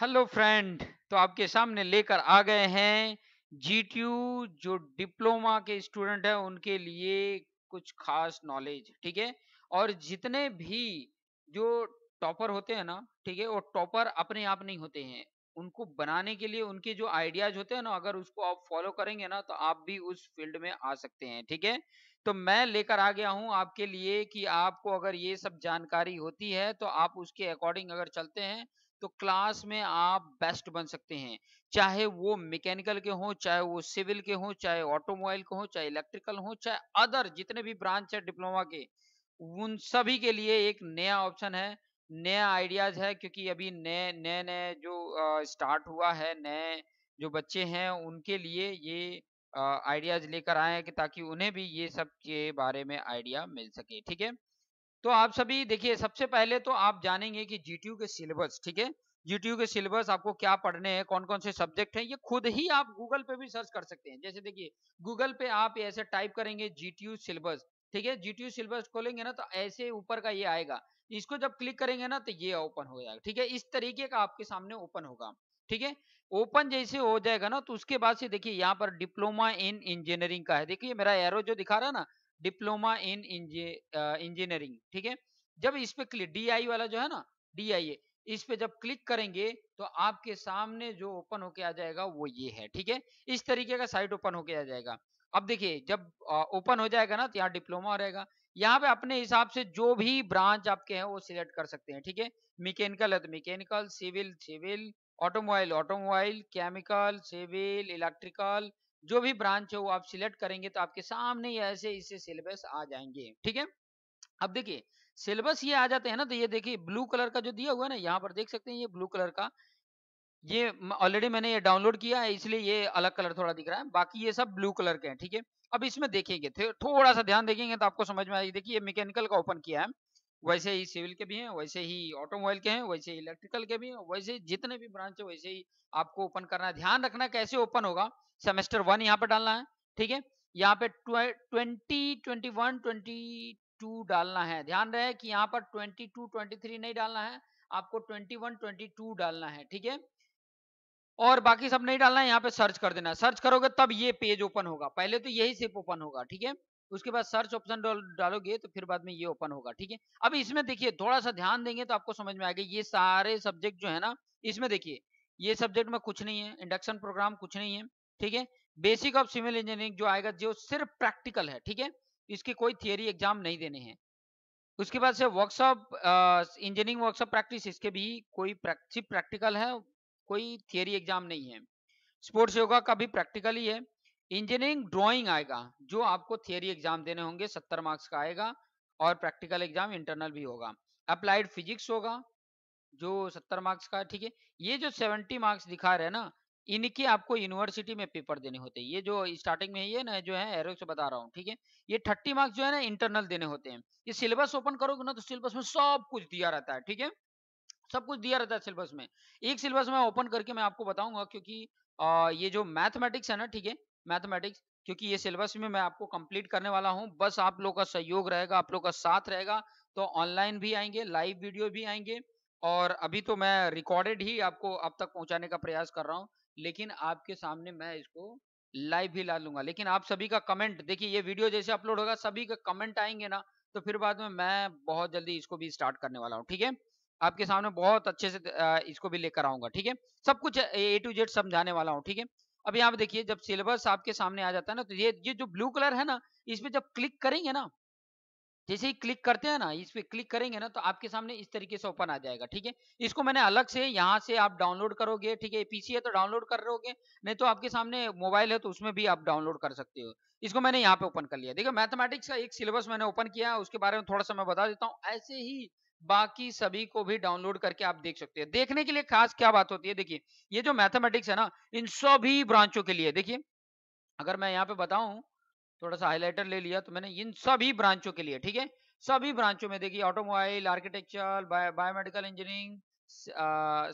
hello friend तो आपके सामने लेकर आ गए हैं जीटीयू जो डिप्लोमा के स्टूडेंट हैं उनके लिए कुछ खास नॉलेज ठीक है और जितने भी जो टॉपर होते हैं ना ठीक है वो टॉपर अपने आप नहीं होते हैं उनको बनाने के लिए उनके जो आइडियाज होते हैं ना अगर उसको आप फॉलो करेंगे ना तो आप भी उस फील्ड में आ सकते हैं ठीक है तो मैं लेकर आ गया हूं आपके लिए कि आपको अगर ये सब जानकारी होती है तो आप उसके अकॉर्डिंग अगर चलते हैं तो क्लास में आप बेस्ट बन सकते हैं चाहे वो मैकेनिकल के हों चाहे वो सिविल के हों चाहे ऑटोमोबाइल के हों चाहे इलेक्ट्रिकल हों चाहे अदर जितने भी ब्रांच है डिप्लोमा के उन सभी के लिए एक नया ऑप्शन है नया आइडियाज है क्योंकि अभी नए नए नए जो स्टार्ट हुआ है नए जो बच्चे हैं उनके लिए ये आइडियाज लेकर आए हैं कि ताकि उन्हें भी ये सब के बारे में आइडिया मिल सके ठीक है तो आप सभी देखिए सबसे पहले तो आप जानेंगे कि जीटीयू के सिलेबस ठीक है जीटीयू के सिलेबस आपको क्या पढ़ने हैं कौन कौन से सब्जेक्ट हैं ये खुद ही आप गूगल पे भी सर्च कर सकते हैं जैसे देखिए गूगल पे आप ऐसे टाइप करेंगे जीटीयू सिलेबस ठीक है जीटीयू सिलेबस खोलेंगे ना तो ऐसे ऊपर का ये आएगा इसको जब क्लिक करेंगे ना तो ये ओपन हो जाएगा ठीक है इस तरीके का आपके सामने ओपन होगा ठीक है ओपन जैसे हो जाएगा ना तो उसके बाद से देखिए यहाँ पर डिप्लोमा इन इंजीनियरिंग का है देखिए मेरा एरो जो दिखा रहा है ना डिप्लोमा इन इंजीनियरिंग ठीक है जब इस पे क्लिक डी आई वाला जो है ना डी आई ए इस पे जब क्लिक करेंगे तो आपके सामने जो ओपन होके आ जाएगा वो ये है ठीक है इस तरीके का साइट ओपन होके आ जाएगा अब देखिए जब ओपन हो जाएगा ना तो यहाँ डिप्लोमा रहेगा यहाँ पे अपने हिसाब से जो भी ब्रांच आपके हैं वो सिलेक्ट कर सकते हैं ठीक है मिकेनिकल है तो mechanical civil civil automobile automobile chemical civil electrical जो भी ब्रांच है वो आप सिलेक्ट करेंगे तो आपके सामने ऐसे इसे सिलेबस आ जाएंगे ठीक है अब देखिए सिलेबस ये आ जाते हैं ना तो ये देखिए ब्लू कलर का जो दिया हुआ है ना यहाँ पर देख सकते हैं ये ब्लू कलर का ये ऑलरेडी मैंने ये डाउनलोड किया है इसलिए ये अलग कलर थोड़ा दिख रहा है बाकी ये सब ब्लू कलर के हैं ठीक है अब इसमें देखेंगे थोड़ा सा ध्यान देखेंगे तो आपको समझ में आएगी देखिए ये मैकेनिकल का ओपन किया है वैसे ही सिविल के भी हैं वैसे ही ऑटोमोबाइल के हैं वैसे ही इलेक्ट्रिकल के भी हैं वैसे जितने भी ब्रांच है वैसे ही आपको ओपन करना है ध्यान रखना कैसे ओपन होगा सेमेस्टर वन यहाँ पे डालना है ठीक है यहाँ पे twenty twenty one twenty two डालना है ध्यान रहे कि यहाँ पर ट्वेंटी टू ट्वेंटी थ्री नहीं डालना है आपको ट्वेंटी वन ट्वेंटी टू डालना है ठीक है और बाकी सब नहीं डालना है यहाँ पे सर्च कर देना सर्च करोगे तब ये पेज ओपन होगा पहले तो यही सिर्फ ओपन होगा ठीक है उसके बाद सर्च ऑप्शन डालोगे तो फिर बाद में ये ओपन होगा ठीक है अब इसमें देखिए थोड़ा सा ध्यान देंगे तो आपको समझ में आएगा ये सारे सब्जेक्ट जो है ना इसमें देखिए ये सब्जेक्ट में कुछ नहीं है इंडक्शन प्रोग्राम कुछ नहीं है ठीक है बेसिक ऑफ सिविल इंजीनियरिंग जो आएगा जो सिर्फ प्रैक्टिकल है ठीक है इसकी कोई थियरी एग्जाम नहीं देने हैं उसके बाद से वर्कशॉप इंजीनियरिंग वर्कशॉप प्रैक्टिस इसके भी कोई प्रैक्टिकल है कोई थियोरी एग्जाम नहीं है स्पोर्ट्स योगा का भी प्रैक्टिकल ही है इंजीनियरिंग ड्राइंग आएगा जो आपको थियोरी एग्जाम देने होंगे सत्तर मार्क्स का आएगा और प्रैक्टिकल एग्जाम इंटरनल भी होगा अप्लाइड फिजिक्स होगा जो सत्तर मार्क्स का ठीक है ये जो सेवेंटी मार्क्स दिखा रहे हैं ना इनके आपको यूनिवर्सिटी में पेपर देने होते हैं ये जो स्टार्टिंग में ये ना जो है एरो से बता रहा हूँ ठीक है ये थर्टी मार्क्स जो है ना इंटरनल देने होते हैं ये सिलेबस ओपन करोगे ना तो सिलेबस में सब कुछ दिया रहता है ठीक है सब कुछ दिया रहता है सिलेबस में एक सिलेबस में ओपन करके मैं आपको बताऊंगा क्योंकि आ, ये जो मैथमेटिक्स है ना ठीक है मैथमेटिक्स क्योंकि ये सिलेबस में मैं आपको कंप्लीट करने वाला हूं बस आप लोगों का सहयोग रहेगा आप लोग का साथ रहेगा तो ऑनलाइन भी आएंगे लाइव वीडियो भी आएंगे और अभी तो मैं रिकॉर्डेड ही आपको अब तक पहुंचाने का प्रयास कर रहा हूं लेकिन आपके सामने मैं इसको लाइव भी ला लूंगा लेकिन आप सभी का कमेंट देखिए ये वीडियो जैसे अपलोड होगा सभी का कमेंट आएंगे ना तो फिर बाद में मैं बहुत जल्दी इसको भी स्टार्ट करने वाला हूँ ठीक है आपके सामने बहुत अच्छे से इसको भी लेकर आऊंगा ठीक है सब कुछ ए टू जेड समझाने वाला हूँ ठीक है अब यहाँ पे देखिए जब सिलेबस आपके सामने आ जाता है ना तो ये ये जो ब्लू कलर है ना इसमें जब क्लिक करेंगे ना जैसे ही क्लिक करते हैं ना इस पर क्लिक करेंगे ना तो आपके सामने इस तरीके से ओपन आ जाएगा ठीक है इसको मैंने अलग से यहाँ से आप डाउनलोड करोगे ठीक है पीसी है तो डाउनलोड कर रहोगे नहीं तो आपके सामने मोबाइल है तो उसमें भी आप डाउनलोड कर सकते हो इसको मैंने यहाँ पे ओपन कर लिया देखो मैथमेटिक्स का एक सिलेबस मैंने ओपन किया उसके बारे में थोड़ा सा मैं बता देता हूँ ऐसे ही बाकी सभी को भी डाउनलोड करके आप देख सकते हैं देखने के लिए खास क्या बात होती है देखिए ये जो मैथमेटिक्स है ना इन सभी ब्रांचों के लिए देखिए अगर मैं यहाँ पे बताऊं थोड़ा सा हाईलाइटर ले लिया तो मैंने इन सभी ब्रांचों के लिए ठीक है सभी ब्रांचों में देखिए automobile architecture biomedical engineering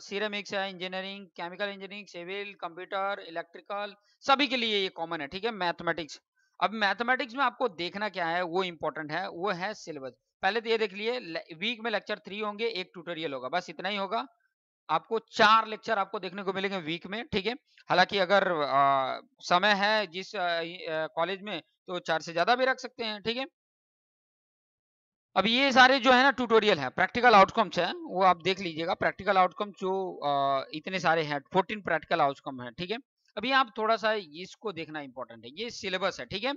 ceramics है engineering chemical engineering civil computer electrical सभी के लिए ये कॉमन है ठीक है मैथमेटिक्स अब मैथमेटिक्स में आपको देखना क्या है वो इंपॉर्टेंट है वो है सिलेबस पहले तो ये देख लिए वीक में लेक्चर थ्री होंगे एक ट्यूटोरियल होगा बस इतना ही होगा आपको चार लेक्चर आपको देखने को मिलेंगे वीक में ठीक है हालांकि अगर आ, समय है जिस कॉलेज में तो चार से ज्यादा भी रख सकते हैं ठीक है अब ये सारे जो है ना ट्यूटोरियल है प्रैक्टिकल आउटकम्स है वो आप देख लीजिएगा प्रैक्टिकल आउटकम जो आ, इतने सारे हैं फोर्टीन प्रैक्टिकल आउटकम है ठीक है अभी आप थोड़ा सा इसको देखना इंपॉर्टेंट है ये सिलेबस है ठीक है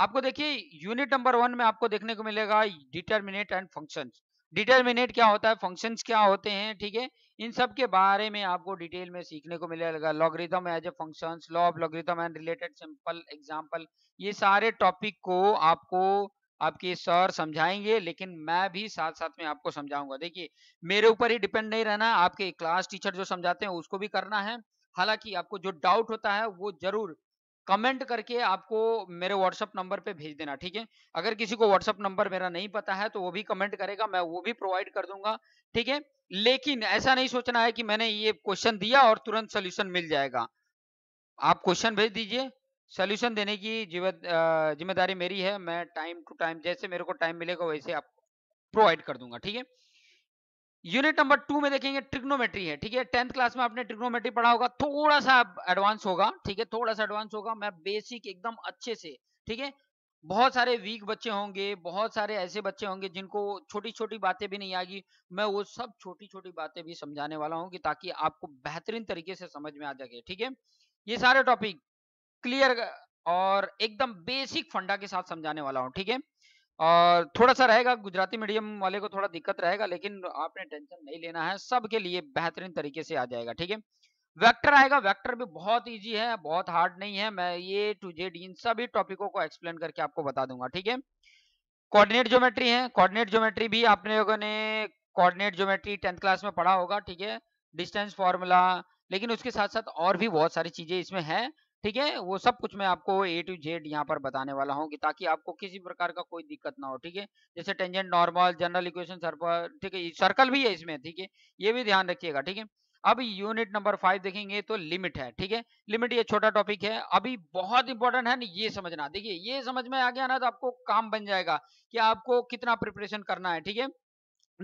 आपको देखिए यूनिट नंबर वन में आपको देखने को मिलेगा डिटर्मिनेट एंड फंक्शन डिटर्मिनेट क्या होता है फंक्शन क्या होते हैं ठीक है इन सब के बारे में आपको डिटेल में सीखने को मिलेगा logarithm as a function law of logarithm and related simple example ये सारे टॉपिक को आपको आपके सर समझाएंगे लेकिन मैं भी साथ साथ में आपको समझाऊंगा देखिए मेरे ऊपर ही डिपेंड नहीं रहना आपके क्लास टीचर जो समझाते हैं उसको भी करना है हालांकि आपको जो डाउट होता है वो जरूर कमेंट करके आपको मेरे व्हाट्सअप नंबर पे भेज देना ठीक है अगर किसी को व्हाट्सअप नंबर मेरा नहीं पता है तो वो भी कमेंट करेगा मैं वो भी प्रोवाइड कर दूंगा ठीक है लेकिन ऐसा नहीं सोचना है कि मैंने ये क्वेश्चन दिया और तुरंत सोल्यूशन मिल जाएगा आप क्वेश्चन भेज दीजिए सोल्यूशन देने की जिम्मेदारी मेरी है मैं टाइम टू टाइम जैसे मेरे को टाइम मिलेगा वैसे आप प्रोवाइड कर दूंगा ठीक है यूनिट नंबर टू में देखेंगे ट्रिग्नोमेट्री है ठीक है टेंथ क्लास में आपने ट्रिग्नोमेट्री पढ़ा होगा थोड़ा सा एडवांस होगा ठीक है थोड़ा सा एडवांस होगा मैं बेसिक एकदम अच्छे से ठीक है बहुत सारे वीक बच्चे होंगे बहुत सारे ऐसे बच्चे होंगे जिनको छोटी छोटी बातें भी नहीं आएगी मैं वो सब छोटी छोटी बातें भी समझाने वाला हूँ कि ताकि आपको बेहतरीन तरीके से समझ में आ जाए ठीक है ये सारे टॉपिक क्लियर और एकदम बेसिक फंडा के साथ समझाने वाला हूँ ठीक है और थोड़ा सा रहेगा गुजराती मीडियम वाले को थोड़ा दिक्कत रहेगा लेकिन आपने टेंशन नहीं लेना है सबके लिए बेहतरीन तरीके से आ जाएगा ठीक है वेक्टर आएगा वेक्टर भी बहुत इजी है बहुत हार्ड नहीं है मैं ये टू जेड इन सभी टॉपिकों को एक्सप्लेन करके आपको बता दूंगा ठीक है कोऑर्डिनेट ज्योमेट्री है कोऑर्डिनेट ज्योमेट्री भी आपने लोगों ने कोऑर्डिनेट ज्योमेट्री टेंथ क्लास में पढ़ा होगा ठीक है डिस्टेंस फॉर्मूला लेकिन उसके साथ साथ और भी बहुत सारी चीजें इसमें हैं ठीक है वो सब कुछ मैं आपको ए टू जेड यहाँ पर बताने वाला हूँ कि ताकि आपको किसी प्रकार का कोई दिक्कत ना हो ठीक है जैसे tangent normal general equation circle ठीक है सर्कल भी है इसमें ठीक है ये भी ध्यान रखिएगा ठीक है अब यूनिट नंबर फाइव देखेंगे तो लिमिट है ठीक है लिमिट ये छोटा टॉपिक है अभी बहुत इंपॉर्टेंट है ना ये समझना देखिए ये समझ में आ गया ना तो आपको काम बन जाएगा कि आपको कितना प्रिपरेशन करना है ठीक है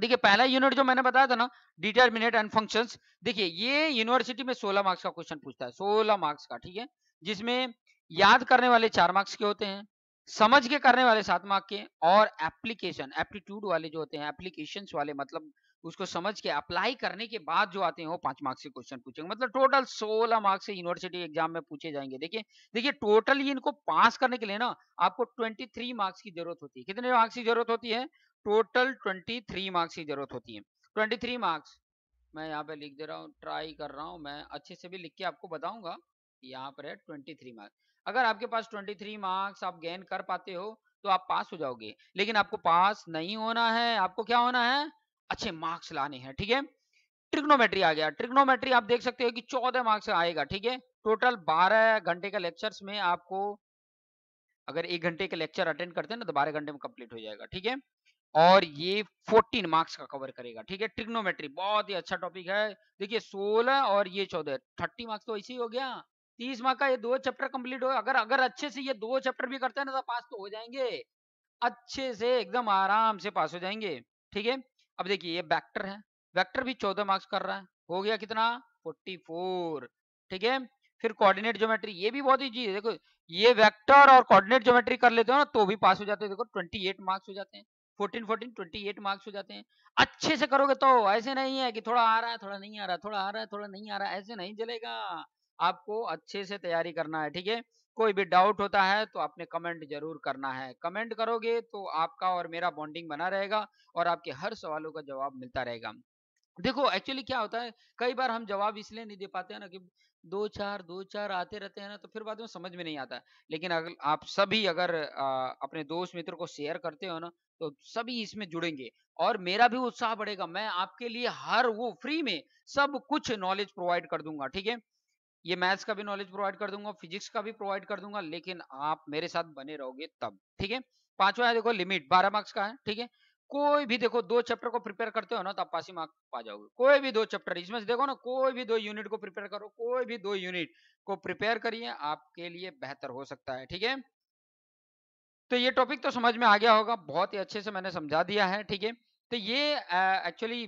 देखिए पहला यूनिट जो मैंने बताया था ना डिटर्मिनेट एंड फंक्शंस देखिए ये यूनिवर्सिटी में 16 मार्क्स का क्वेश्चन पूछता है 16 मार्क्स का ठीक है जिसमें याद करने वाले चार मार्क्स के होते हैं समझ के करने वाले सात मार्क के और एप्लीकेशन एप्टीट्यूड वाले जो होते हैं एप्लीकेशन वाले मतलब उसको समझ के अप्लाई करने के बाद जो आते हैं वो पांच मार्क्स के क्वेश्चन पूछेंगे मतलब टोटल सोलह मार्क्स से यूनिवर्सिटी एग्जाम में पूछे जाएंगे देखिए देखिए टोटल ही इनको पास करने के लिए ना आपको ट्वेंटी थ्री मार्क्स की जरूरत होती है कितने मार्क्स की जरूरत होती है टोटल ट्वेंटी थ्री मार्क्स की जरूरत होती है ट्वेंटी थ्री मार्क्स मैं यहाँ पे लिख दे रहा हूँ ट्राई कर रहा हूँ मैं अच्छे से भी लिख के आपको बताऊंगा यहाँ पर है ट्वेंटी थ्री मार्क्स अगर आपके पास ट्वेंटी थ्री मार्क्स आप गेन कर पाते हो तो आप पास हो जाओगे लेकिन आपको पास नहीं होना है आपको क्या होना है अच्छे मार्क्स लाने हैं ठीक है ट्रिग्नोमेट्री आ गया ट्रिग्नोमेट्री आप देख सकते हो कि चौदह मार्क्स आएगा ठीक है टोटल बारह घंटे के लेक्चर्स में आपको अगर एक घंटे का लेक्चर अटेंड करते हैं ना तो बारह घंटे में कंप्लीट हो जाएगा ठीक है और ये 14 मार्क्स का कवर करेगा ठीक है ट्रिग्नोमेट्री बहुत ही अच्छा टॉपिक है देखिए 16 और ये 14 30 मार्क्स तो ऐसे ही हो गया तीस मार्क का ये दो चैप्टर कंप्लीट हो अगर अगर अच्छे से ये दो चैप्टर भी करते हैं ना तो पास तो हो जाएंगे अच्छे से एकदम आराम से पास हो जाएंगे ठीक है अब देखिए ये वेक्टर है वेक्टर भी चौदह मार्क्स कर रहा है हो गया कितना फोर्टी फोर ठीक है फिर कोऑर्डिनेट ज्योमेट्री ये भी बहुत ही है देखो ये वेक्टर और कोऑर्डिनेट ज्योमेट्री कर लेते हो ना तो भी पास हो जाते हैं देखो ट्वेंटी एट मार्क्स हो जाते हैं fourteen fourteen twenty eight marks हो जाते हैं अच्छे से करोगे तो ऐसे नहीं है कि थोड़ा आ रहा है थोड़ा नहीं आ रहा थोड़ा आ रहा है थोड़ा नहीं आ रहा ऐसे नहीं चलेगा आपको अच्छे से तैयारी करना है ठीक है कोई भी डाउट होता है तो आपने कमेंट जरूर करना है कमेंट करोगे तो आपका और मेरा बॉन्डिंग बना रहेगा और आपके हर सवालों का जवाब मिलता रहेगा देखो एक्चुअली क्या होता है कई बार हम जवाब इसलिए नहीं दे पाते हैं ना कि दो चार दो चार आते रहते हैं ना तो फिर बाद में समझ में नहीं आता लेकिन अगर आप सभी अगर आ, अपने दोस्त मित्र को शेयर करते हो ना तो सभी इसमें जुड़ेंगे और मेरा भी उत्साह बढ़ेगा मैं आपके लिए हर वो फ्री में सब कुछ नॉलेज प्रोवाइड कर दूंगा ठीक है ये मैथ्स का भी नॉलेज प्रोवाइड कर दूंगा फिजिक्स का भी प्रोवाइड कर दूंगा लेकिन आप मेरे साथ बने रहोगे तब ठीक है पांचवा देखो लिमिट बारह मार्क्स का है ठीक है कोई भी देखो दो चैप्टर को प्रिपेयर करते हो ना तो आप पासी मार्क पा जाओगे कोई भी दो चैप्टर इसमें देखो ना कोई भी दो यूनिट को प्रिपेयर करो कोई भी दो यूनिट को प्रिपेयर करिए आपके लिए बेहतर हो सकता है ठीक है तो ये टॉपिक तो समझ में आ गया होगा बहुत ही अच्छे से मैंने समझा दिया है ठीक है तो ये एक्चुअली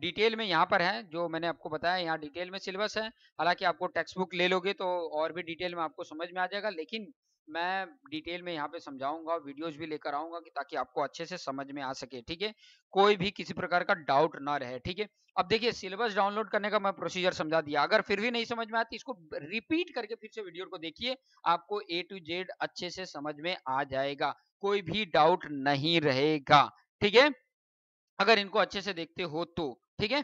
डिटेल में यहाँ पर है जो मैंने आपको बताया यहाँ डिटेल में सिलेबस है हालांकि आपको टेक्स्ट बुक ले लोगे तो और भी डिटेल में आपको समझ में आ जाएगा लेकिन मैं डिटेल में यहाँ पे समझाऊंगा वीडियोस भी लेकर आऊंगा कि ताकि आपको अच्छे से समझ में आ सके ठीक है कोई भी किसी प्रकार का डाउट ना रहे ठीक है अब देखिए सिलेबस डाउनलोड करने का मैं प्रोसीजर समझा दिया अगर फिर भी नहीं समझ में आती इसको रिपीट करके फिर से वीडियो को देखिए आपको ए टू जेड अच्छे से समझ में आ जाएगा कोई भी डाउट नहीं रहेगा ठीक है अगर इनको अच्छे से देखते हो तो ठीक है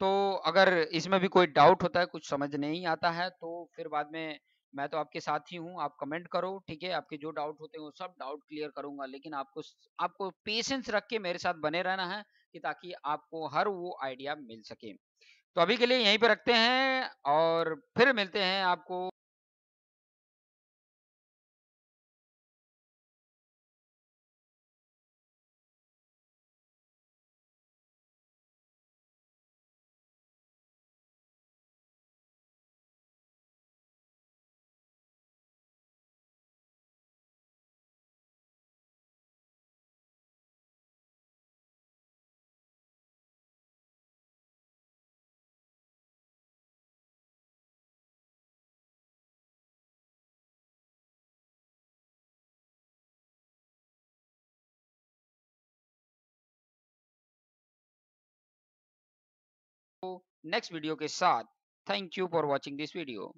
तो अगर इसमें भी कोई डाउट होता है कुछ समझ नहीं आता है तो फिर बाद में मैं तो आपके साथ ही हूँ आप कमेंट करो ठीक है आपके जो डाउट होते हैं वो सब डाउट क्लियर करूंगा लेकिन आपको आपको पेशेंस रख के मेरे साथ बने रहना है कि ताकि आपको हर वो आइडिया मिल सके तो अभी के लिए यहीं पर रखते हैं और फिर मिलते हैं आपको नेक्स्ट वीडियो के साथ thank you for watching this video